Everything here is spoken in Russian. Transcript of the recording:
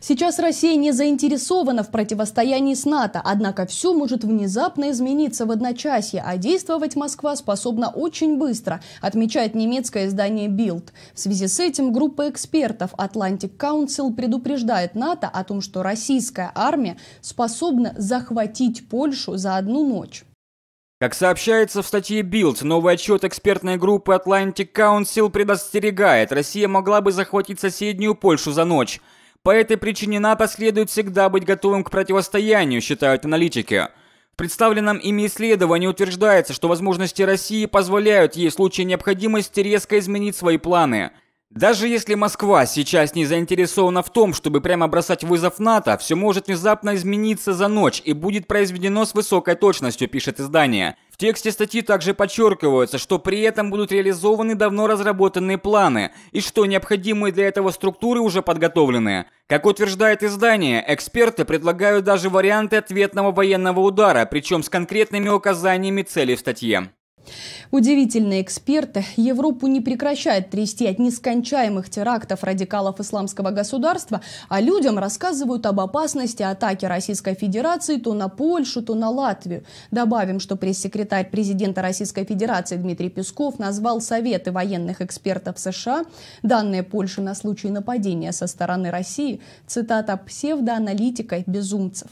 Сейчас Россия не заинтересована в противостоянии с НАТО, однако все может внезапно измениться в одночасье, а действовать Москва способна очень быстро, отмечает немецкое издание Bild. В связи с этим группа экспертов Atlantic Council предупреждает НАТО о том, что российская армия способна захватить Польшу за одну ночь. Как сообщается в статье Билд, новый отчет экспертной группы Atlantic Council предостерегает, Россия могла бы захватить соседнюю Польшу за ночь. По этой причине НАТО следует всегда быть готовым к противостоянию, считают аналитики. В представленном ими исследовании утверждается, что возможности России позволяют ей в случае необходимости резко изменить свои планы. Даже если Москва сейчас не заинтересована в том, чтобы прямо бросать вызов НАТО, все может внезапно измениться за ночь и будет произведено с высокой точностью, пишет издание – тексте статьи также подчеркивается, что при этом будут реализованы давно разработанные планы и что необходимые для этого структуры уже подготовлены. Как утверждает издание, эксперты предлагают даже варианты ответного военного удара, причем с конкретными указаниями цели в статье. Удивительные эксперты. Европу не прекращает трясти от нескончаемых терактов радикалов исламского государства, а людям рассказывают об опасности атаки Российской Федерации то на Польшу, то на Латвию. Добавим, что пресс-секретарь президента Российской Федерации Дмитрий Песков назвал советы военных экспертов США, данные Польши на случай нападения со стороны России, цитата, псевдоаналитикой безумцев.